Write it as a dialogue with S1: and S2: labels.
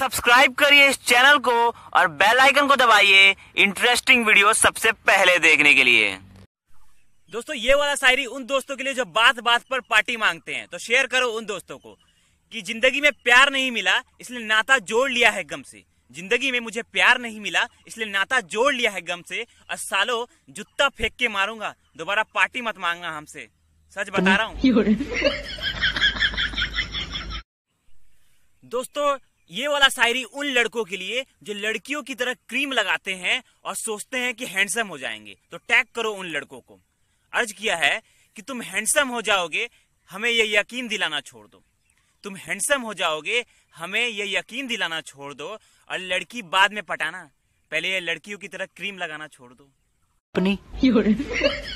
S1: subscribe करिए इस channel को और बेल आइकन को दबाइए इंटरेस्टिंग वीडियो सबसे पहले देखने के लिए दोस्तों ये वाला शायरी उन दोस्तों के लिए जो बात बात पर पार्टी मांगते हैं तो शेयर करो उन दोस्तों को कि जिंदगी में प्यार नहीं मिला इसलिए नाता जोड़ लिया है गम से जिंदगी में मुझे प्यार नहीं मिला इसलिए नाता जोड़ लिया है गम से और सालो जूता फेंक के मारूंगा दोबारा पार्टी मत मांगना हमसे सच बता रहा हूँ दोस्तों ये वाला शायरी उन लड़कों के लिए जो लड़कियों की तरह क्रीम लगाते हैं और सोचते हैं कि हैंडसम हो जाएंगे तो टैग करो उन लड़कों को अर्ज किया है कि तुम हैंडसम हो जाओगे हमें यह यकीन दिलाना छोड़ दो तुम हैंडसम हो जाओगे हमें यह यकीन दिलाना छोड़ दो और लड़की बाद में पटाना पहले ये लड़कियों की तरह क्रीम लगाना छोड़ दो अपनी